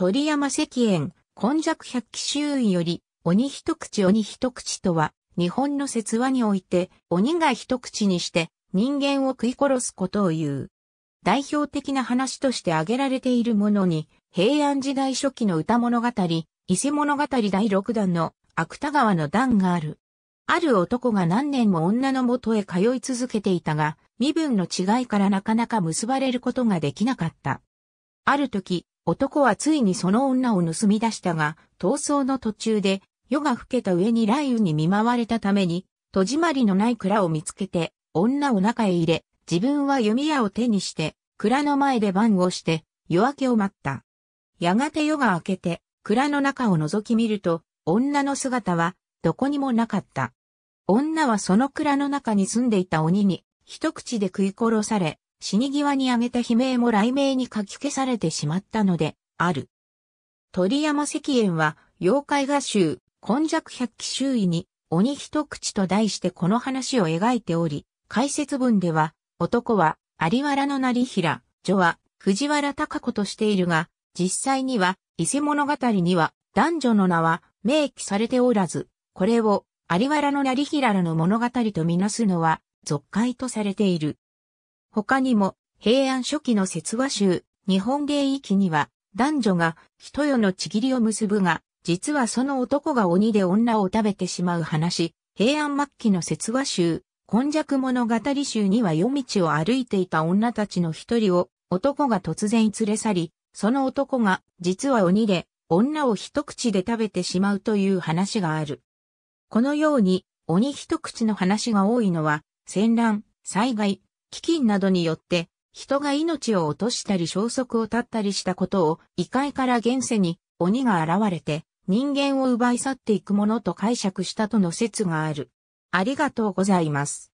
鳥山石燕、今弱百鬼周囲より、鬼一口鬼一口とは、日本の説話において、鬼が一口にして、人間を食い殺すことを言う。代表的な話として挙げられているものに、平安時代初期の歌物語、伊勢物語第六弾の芥川の段がある。ある男が何年も女の元へ通い続けていたが、身分の違いからなかなか結ばれることができなかった。ある時、男はついにその女を盗み出したが、逃走の途中で、夜が更けた上に雷雨に見舞われたために、戸締まりのない蔵を見つけて、女を中へ入れ、自分は弓矢を手にして、蔵の前で番をして、夜明けを待った。やがて夜が明けて、蔵の中を覗き見ると、女の姿は、どこにもなかった。女はその蔵の中に住んでいた鬼に、一口で食い殺され、死に際に挙げた悲鳴も雷鳴に書き消されてしまったので、ある。鳥山石燕は、妖怪画集、根弱百鬼周囲に、鬼一口と題してこの話を描いており、解説文では、男は、有原の成平、女は、藤原隆子としているが、実際には、伊勢物語には、男女の名は、明記されておらず、これを、有原の成平らの物語とみなすのは、俗界とされている。他にも、平安初期の説話集、日本芸域には、男女が、人世のちぎりを結ぶが、実はその男が鬼で女を食べてしまう話、平安末期の説話集、今弱物語集には夜道を歩いていた女たちの一人を、男が突然連れ去り、その男が、実は鬼で、女を一口で食べてしまうという話がある。このように、鬼一口の話が多いのは、戦乱、災害、飢饉などによって、人が命を落としたり消息を絶ったりしたことを、異界から現世に鬼が現れて、人間を奪い去っていくものと解釈したとの説がある。ありがとうございます。